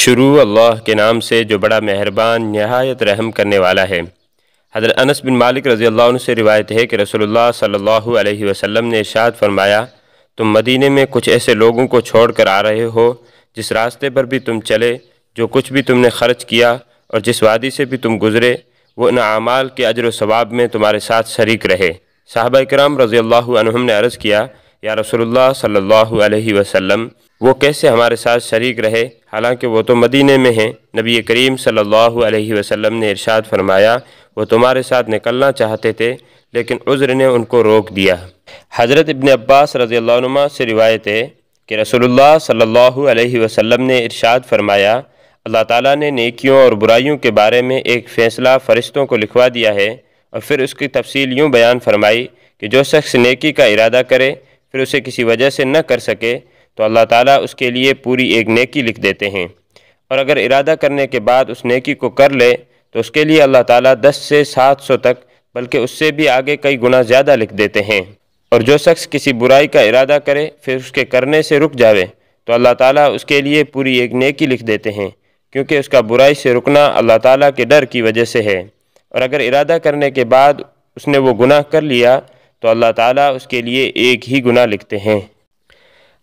शुरू अल्लाह के नाम से जो बड़ा मेहरबान नहायत रहम करने वाला है हज़रत अनस बिन मालिक रज़ी अल्लाह से रिवायत है कि रसोल्ला सल्लल्लाहु अलैहि वसल्लम ने इशाद फरमाया तुम मदीने में कुछ ऐसे लोगों को छोड़ कर आ रहे हो जिस रास्ते पर भी तुम चले जो कुछ भी तुमने खर्च किया और जिस वादी से भी तुम गुज़रे वो इन अमाल के अजर वाब में तुम्हारे साथ शरीक रहे साहब कराम रज़ी अल्लाम ने अर्ज़ किया या रसोल्ला सल्ला वसम वो कैसे हमारे साथ शरीक रहे हालांकि वो तो मदीने में हैं नबी करीम सल्लल्लाहु अलैहि वसल्लम ने इरशाद फरमाया वो तुम्हारे साथ निकलना चाहते थे लेकिन उज़्र ने उनको रोक दिया हज़रत इबन अब्बास रज़ी अल्लाह से रिवायत है कि रसोल्ला सल्लल्लाहु अलैहि वसल्लम ने इरशाद फरमाया अल्लाह ताला ने नेकियों और बुराइयों के बारे में एक फ़ैसला फ़रिश्तों को लिखवा दिया है और फिर उसकी तफसील यूँ बयान फरमाई कि जो शख्स नेकी का इरादा करे फिर उसे किसी वजह से न कर सके तो अल्लाह ताला उसके लिए पूरी एक नेकी लिख देते हैं और अगर इरादा करने के बाद उस नेकी को कर ले तो उसके लिए अल्लाह ताला 10 से 700 तक बल्कि उससे भी आगे कई गुना ज़्यादा लिख देते हैं और जो शख्स किसी बुराई का इरादा करे फिर उसके करने से रुक जावे तो अल्लाह ताला उसके लिए पूरी एक नेकी लिख देते हैं क्योंकि उसका बुराई से रुकना अल्लाह ताला के डर की वजह से है और अगर इरादा करने के बाद उसने वो गुनाह कर लिया तो अल्लाह ताला उसके लिए एक ही गुनाह लिखते हैं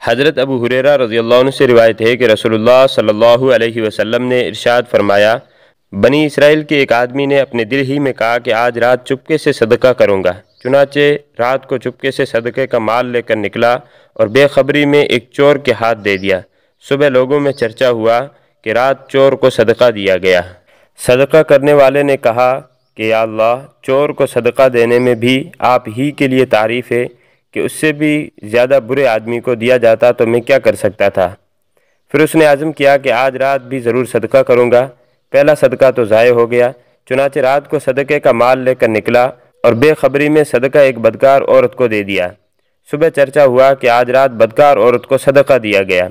हज़रत अबू हुरेरा रज़ी से रिवायत है कि रसोल्ला सल्ला वसम ने इरशाद फरमाया बनी इसराइल के एक आदमी ने अपने दिल ही में कहा कि आज रात चुपके से सदका करूँगा चुनाचे रात को चुपके से सदक़े का माल लेकर निकला और बेखबरी में एक चोर के हाथ दे दिया सुबह लोगों में चर्चा हुआ कि रात चोर को सदका दिया गया सदका करने वाले ने कहा कि अल्लाह चोर को सदका देने में भी आप ही के लिए तारीफ़ है कि उससे भी ज़्यादा बुरे आदमी को दिया जाता तो मैं क्या कर सकता था फिर उसने आज़म किया कि आज रात भी ज़रूर सदका करूँगा पहला सदका तो ज़ाय हो गया चुनाचे रात को सदक़े का माल लेकर निकला और बेखबरी में सदका एक बदकार औरत को दे दिया सुबह चर्चा हुआ कि आज रात बदकार औरत को सदका दिया गया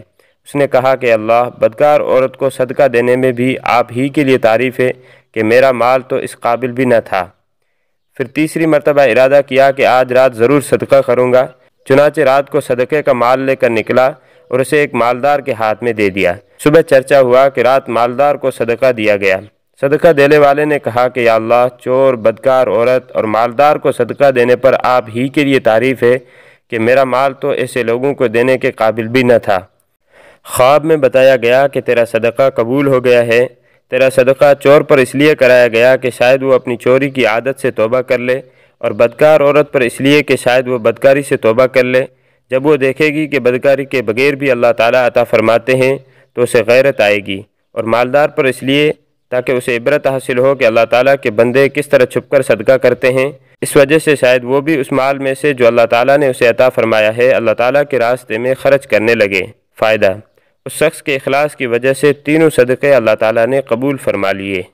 उसने कहा कि अल्लाह बदकार औरत को सदका देने में भी आप ही के लिए तारीफ़ है कि मेरा माल तो इस काबिल भी न था फिर तीसरी मरतबा इरादा किया कि आज रात ज़रूर सदका करूँगा चुनाचे रात को सदक़े का माल लेकर निकला और उसे एक मालदार के हाथ में दे दिया सुबह चर्चा हुआ कि रात मालदार को सदका दिया गया सदका देने वाले ने कहा कि अल्लाह चोर बदकार औरत और मालदार को सदका देने पर आप ही के लिए तारीफ़ है कि मेरा माल तो ऐसे लोगों को देने के काबिल भी न था ख्वाब में बताया गया कि तेरा सदका कबूल हो गया है तेरा सदका चोर पर इसलिए कराया गया कि शायद वो अपनी चोरी की आदत से तोबा कर ले और बदकार औरत पर इसलिए कि शायद वो बदकारी से तोबा कर ले जब वो देखेगी कि बदकारी के बगैर भी अल्लाह ताला अता फरमाते हैं तो उसे गैरत आएगी और मालदार पर इसलिए ताकि उसे इबरत हासिल हो कि अल्लाह ताला के बंदे किस तरह छुप कर सदका करते हैं इस वजह से शायद वो भी उस माल में से जो अल्लाह ताला ने उसे अता फरमाया है अल्लाह ताला के रास्ते में खर्च करने लगे फ़ायदा उस शख्स के अखलास की वजह से तीनों सदक़े अल्लाह ताला ने कबूल फरमा लिए